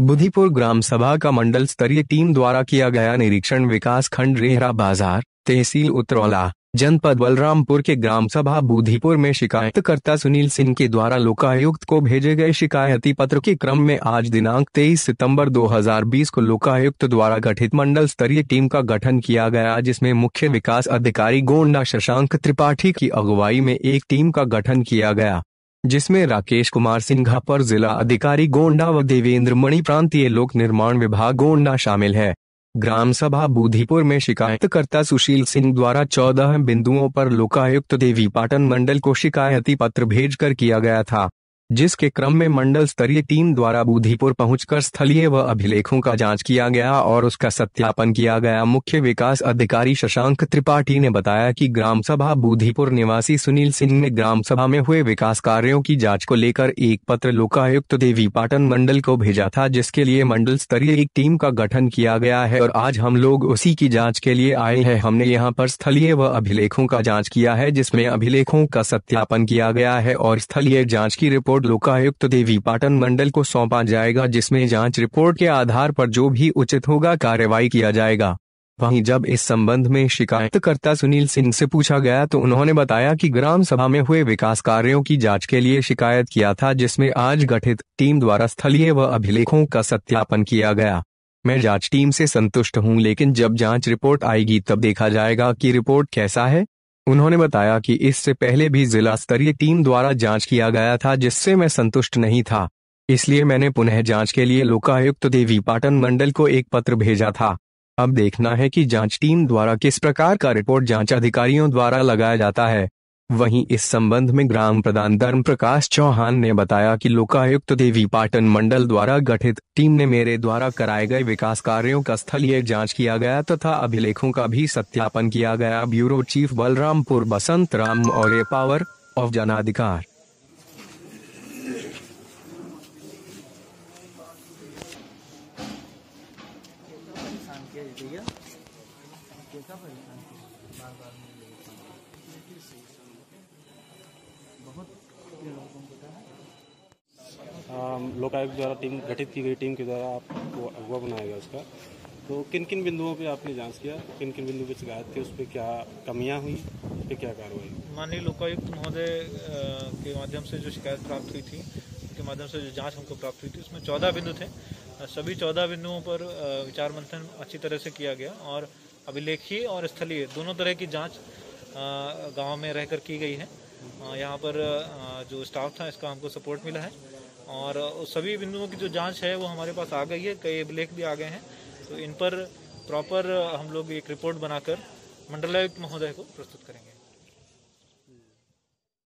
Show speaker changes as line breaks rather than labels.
बुधिपुर ग्राम सभा का मंडल स्तरीय टीम द्वारा किया गया निरीक्षण विकास खंड रेहरा बाजार तहसील उतरौला जनपद बलरामपुर के ग्राम सभा बुधिपुर में शिकायतकर्ता सुनील सिंह के द्वारा लोकायुक्त को भेजे गए शिकायती पत्र के क्रम में आज दिनांक 23 सितंबर 2020 को लोकायुक्त द्वारा गठित मंडल स्तरीय टीम का गठन किया गया जिसमें मुख्य विकास अधिकारी गोंडा शशांक त्रिपाठी की अगुवाई में एक टीम का गठन किया गया जिसमें राकेश कुमार सिंघा पर जिला अधिकारी गोंडा व देवेंद्र मणि प्रांतीय लोक निर्माण विभाग गोंडा शामिल है ग्राम सभा बूधीपुर में शिकायतकर्ता सुशील सिंह द्वारा चौदह बिंदुओं पर लोकायुक्त देवी पाटन मंडल को शिकायती पत्र भेजकर किया गया था जिसके क्रम में मंडल स्तरीय टीम द्वारा बूधीपुर पहुंचकर स्थलीय व अभिलेखों का जांच किया गया और उसका सत्यापन किया गया मुख्य विकास अधिकारी शशांक त्रिपाठी ने बताया कि ग्राम सभा बूधीपुर निवासी सुनील सिंह ने ग्राम सभा में हुए विकास कार्यों की जांच को लेकर एक पत्र लोकायुक्त देवी पाटन मंडल को भेजा था जिसके लिए मंडल स्तरीय एक टीम का गठन किया गया है और आज हम लोग उसी की जाँच के लिए आए है हमने यहाँ पर स्थलीय व अभिलेखों का जाँच किया है जिसमे अभिलेखों का सत्यापन किया गया है और स्थलीय जाँच की रिपोर्ट रिपोर्ट लोकायुक्त देवी पाटन मंडल को सौंपा जाएगा जिसमें जांच रिपोर्ट के आधार पर जो भी उचित होगा कार्रवाई किया जाएगा वहीं जब इस संबंध में शिकायतकर्ता सुनील सिंह से पूछा गया तो उन्होंने बताया कि ग्राम सभा में हुए विकास कार्यों की जांच के लिए शिकायत किया था जिसमें आज गठित टीम द्वारा स्थलीय व अभिलेखों का सत्यापन किया गया मैं जांच टीम से संतुष्ट हूं लेकिन जब जांच रिपोर्ट आएगी तब देखा जाएगा कि रिपोर्ट कैसा है उन्होंने बताया कि इससे पहले भी जिला स्तरीय टीम द्वारा जांच किया गया था जिससे मैं संतुष्ट नहीं था इसलिए मैंने पुनः जांच के लिए लोकायुक्त देवी पाटन मंडल को एक पत्र भेजा था अब देखना है कि जांच टीम द्वारा किस प्रकार का रिपोर्ट जांच अधिकारियों द्वारा लगाया जाता है वहीं इस संबंध में ग्राम प्रधान धर्म प्रकाश चौहान ने बताया कि लोकायुक्त देवी पाटन मंडल द्वारा गठित टीम ने मेरे द्वारा कराए गए विकास कार्यों का स्थलीय जांच किया गया तथा अभिलेखों का भी सत्यापन किया गया ब्यूरो चीफ बलरामपुर बसंत राम और ए पावर ऑफ जनाधिकार
बार बार लोकायुक्त द्वारा टीम गठित की गई टीम के द्वारा वो अगुआ बनाया गया उसका तो किन किन बिंदुओं पे आपने जांच किया किन किन बिंदुओं पे शिकायत थी उस पर क्या कमियां हुई उस पर क्या कार्रवाई माननीय लोकायुक्त महोदय के माध्यम से जो शिकायत प्राप्त हुई थी के माध्यम से जो जांच हमको प्राप्त हुई थी उसमें चौदह बिंदु थे सभी चौदह बिंदुओं पर विचार मंथन अच्छी तरह से किया गया और अभिलेखीय और स्थलीय दोनों तरह की जाँच गाँव में रहकर की गई है यहाँ पर जो स्टाफ था इसका हमको सपोर्ट मिला है और सभी बिंदुओं की जो जांच है वो हमारे पास आ गई है कई अभिलेख भी आ गए हैं तो इन पर प्रॉपर हम लोग एक रिपोर्ट बनाकर मंडलायुक्त महोदय को प्रस्तुत करेंगे